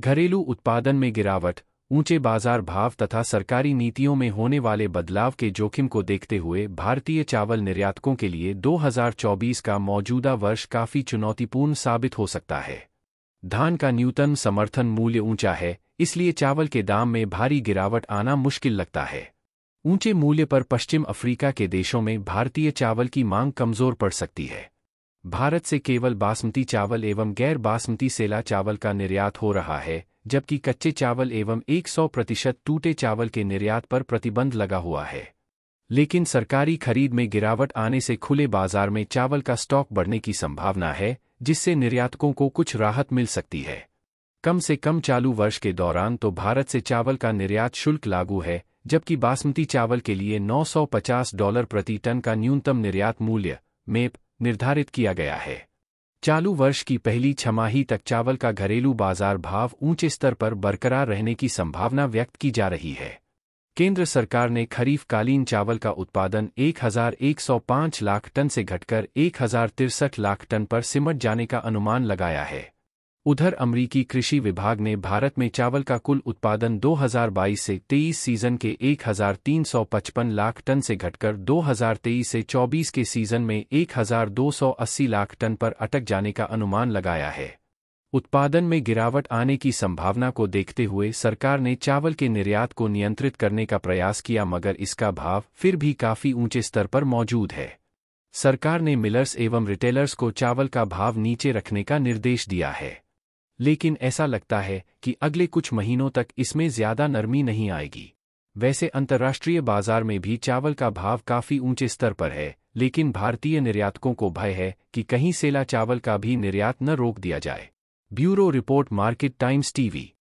घरेलू उत्पादन में गिरावट ऊंचे बाजार भाव तथा सरकारी नीतियों में होने वाले बदलाव के जोखिम को देखते हुए भारतीय चावल निर्यातकों के लिए 2024 का मौजूदा वर्ष काफी चुनौतीपूर्ण साबित हो सकता है धान का न्यूनतम समर्थन मूल्य ऊंचा है इसलिए चावल के दाम में भारी गिरावट आना मुश्किल लगता है ऊंचे मूल्य पर पश्चिम अफ्रीका के देशों में भारतीय चावल की मांग कमजोर पड़ सकती है भारत से केवल बासमती चावल एवं गैर बासमती सेला चावल का निर्यात हो रहा है जबकि कच्चे चावल एवं 100 प्रतिशत टूटे चावल के निर्यात पर प्रतिबंध लगा हुआ है लेकिन सरकारी खरीद में गिरावट आने से खुले बाजार में चावल का स्टॉक बढ़ने की संभावना है जिससे निर्यातकों को कुछ राहत मिल सकती है कम से कम चालू वर्ष के दौरान तो भारत से चावल का निर्यात शुल्क लागू है जबकि बासमती चावल के लिए 950 डॉलर प्रति टन का न्यूनतम निर्यात मूल्य मेप निर्धारित किया गया है चालू वर्ष की पहली छमाही तक चावल का घरेलू बाजार भाव ऊंचे स्तर पर बरकरार रहने की संभावना व्यक्त की जा रही है केंद्र सरकार ने खरीफ कालीन चावल का उत्पादन 1,105 लाख टन से घटकर एक लाख टन पर सिमट जाने का अनुमान लगाया है उधर अमरीकी कृषि विभाग ने भारत में चावल का कुल उत्पादन 2022 से 23 सीजन के 1355 लाख टन से घटकर 2023 से 24 के सीजन में 1280 लाख टन पर अटक जाने का अनुमान लगाया है उत्पादन में गिरावट आने की संभावना को देखते हुए सरकार ने चावल के निर्यात को नियंत्रित करने का प्रयास किया मगर इसका भाव फिर भी काफी ऊंचे स्तर पर मौजूद है सरकार ने मिलर्स एवं रिटेलर्स को चावल का भाव नीचे रखने का निर्देश दिया है लेकिन ऐसा लगता है कि अगले कुछ महीनों तक इसमें ज्यादा नरमी नहीं आएगी वैसे अंतर्राष्ट्रीय बाजार में भी चावल का भाव काफी ऊंचे स्तर पर है लेकिन भारतीय निर्यातकों को भय है कि कहीं सेला चावल का भी निर्यात न रोक दिया जाए bureau report market times TV